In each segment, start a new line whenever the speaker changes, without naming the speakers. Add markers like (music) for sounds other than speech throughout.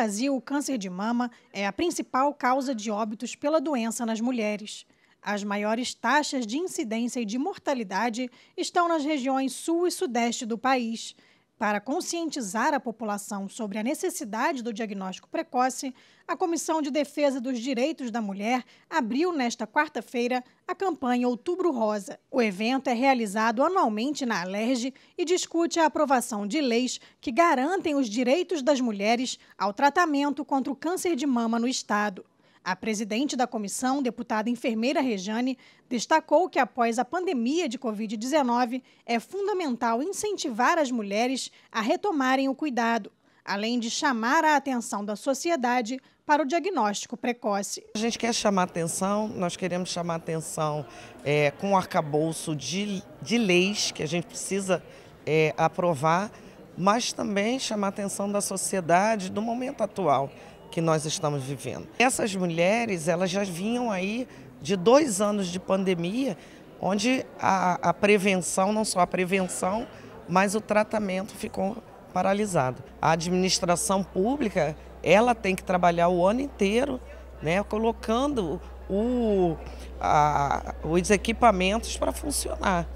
Brasil, o câncer de mama é a principal causa de óbitos pela doença nas mulheres. As maiores taxas de incidência e de mortalidade estão nas regiões sul e sudeste do país. Para conscientizar a população sobre a necessidade do diagnóstico precoce, a Comissão de Defesa dos Direitos da Mulher abriu nesta quarta-feira a campanha Outubro Rosa. O evento é realizado anualmente na Alerj e discute a aprovação de leis que garantem os direitos das mulheres ao tratamento contra o câncer de mama no Estado. A presidente da comissão, deputada enfermeira Rejane, destacou que após a pandemia de Covid-19 é fundamental incentivar as mulheres a retomarem o cuidado, além de chamar a atenção da sociedade para o diagnóstico precoce.
A gente quer chamar atenção, nós queremos chamar atenção é, com o arcabouço de, de leis que a gente precisa é, aprovar, mas também chamar atenção da sociedade do momento atual que nós estamos vivendo. Essas mulheres, elas já vinham aí de dois anos de pandemia, onde a, a prevenção, não só a prevenção, mas o tratamento ficou paralisado. A administração pública, ela tem que trabalhar o ano inteiro, né, colocando o, a, os equipamentos para funcionar.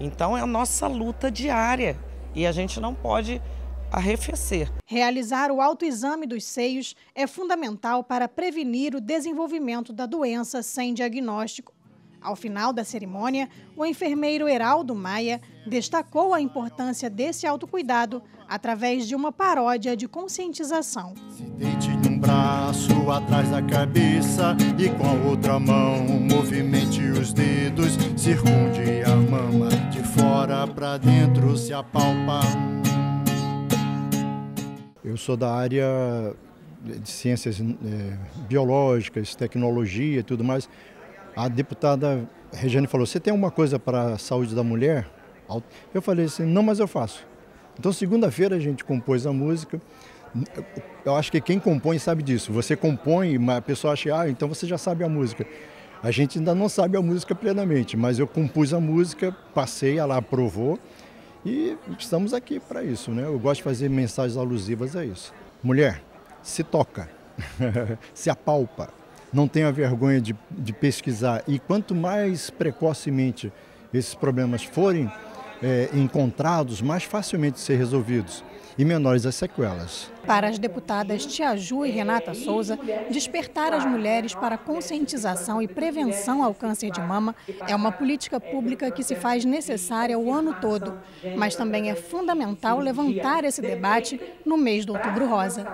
Então é a nossa luta diária e a gente não pode arrefecer.
Realizar o autoexame dos seios é fundamental para prevenir o desenvolvimento da doença sem diagnóstico. Ao final da cerimônia, o enfermeiro Heraldo Maia destacou a importância desse autocuidado através de uma paródia de conscientização. Se
deite num braço atrás da cabeça e com a outra mão movimente os dedos, circunde a mama de fora para dentro, se apalpa eu sou da área de ciências é, biológicas, tecnologia e tudo mais. A deputada Regiane falou: Você tem alguma coisa para a saúde da mulher? Eu falei assim: Não, mas eu faço. Então, segunda-feira a gente compôs a música. Eu acho que quem compõe sabe disso. Você compõe, mas a pessoa acha, ah, então você já sabe a música. A gente ainda não sabe a música plenamente, mas eu compus a música, passei, ela aprovou. E estamos aqui para isso, né? Eu gosto de fazer mensagens alusivas a é isso. Mulher, se toca, (laughs) se apalpa, não tenha vergonha de, de, pesquisar. E quanto mais precocemente esses problemas forem é, encontrados, mais facilmente ser resolvidos e menores as sequelas.
Para as deputadas Tia Ju e Renata Souza, despertar as mulheres para conscientização e prevenção ao câncer de mama é uma política pública que se faz necessária o ano todo, mas também é fundamental levantar esse debate no mês do Outubro Rosa.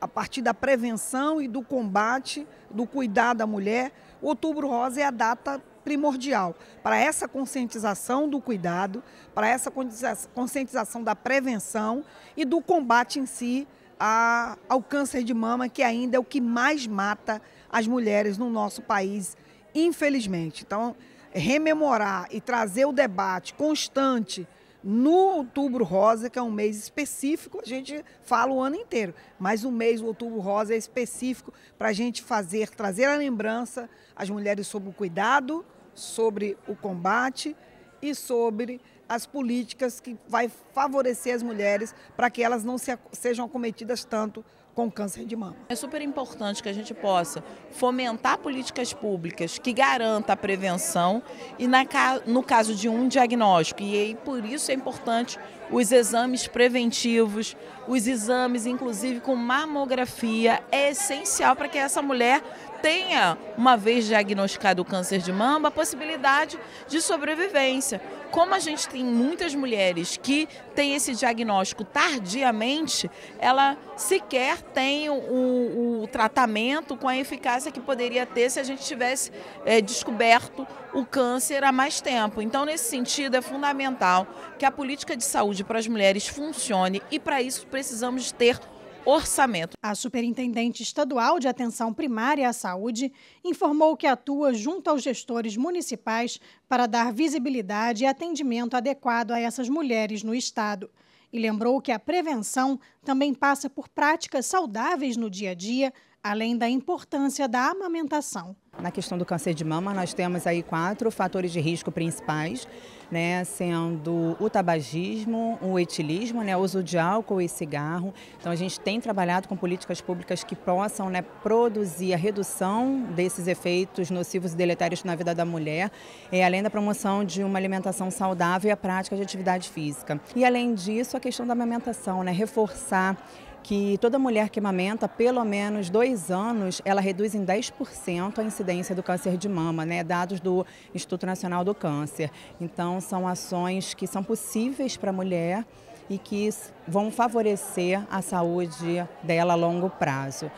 A partir da prevenção e do combate, do cuidado da mulher, Outubro Rosa é a data primordial para essa conscientização do cuidado, para essa conscientização da prevenção e do combate em si a, ao câncer de mama, que ainda é o que mais mata as mulheres no nosso país, infelizmente. Então, rememorar e trazer o debate constante no outubro rosa, que é um mês específico, a gente fala o ano inteiro, mas o mês, o outubro rosa, é específico para a gente fazer, trazer a lembrança às mulheres sobre o cuidado, sobre o combate e sobre as políticas que vai favorecer as mulheres para que elas não se, sejam acometidas tanto com câncer de mama.
É super importante que a gente possa fomentar políticas públicas que garanta a prevenção e na, no caso de um diagnóstico. E aí, por isso é importante os exames preventivos, os exames inclusive com mamografia é essencial para que essa mulher tenha, uma vez diagnosticado o câncer de mama, a possibilidade de sobrevivência. Como a gente tem muitas mulheres que têm esse diagnóstico tardiamente, ela sequer tem o, o, tratamento com a eficácia que poderia ter se a gente tivesse é, descoberto o câncer há mais tempo. Então, nesse sentido, é fundamental que a política de saúde para as mulheres funcione e, para isso, precisamos ter orçamento. A
Superintendente Estadual de Atenção Primária à Saúde informou que atua junto aos gestores municipais para dar visibilidade e atendimento adequado a essas mulheres no Estado e lembrou que a prevenção também passa por práticas saudáveis no dia a dia, além da importância da amamentação.
Na questão do câncer de mama, nós temos aí quatro fatores de risco principais, né, sendo o tabagismo, o etilismo, né, uso de álcool e cigarro. Então a gente tem trabalhado com políticas públicas que possam, né, produzir a redução desses efeitos nocivos e deletérios na vida da mulher, E é, além da promoção de uma alimentação saudável e a prática de atividade física. E além disso, a questão da amamentação, né, reforçar que toda mulher que amamenta pelo menos dois anos, ela reduz em 10% a incidência do câncer de mama, né? dados do Instituto Nacional do Câncer. Então, são ações que são possíveis para a mulher e que vão favorecer a saúde dela a longo prazo.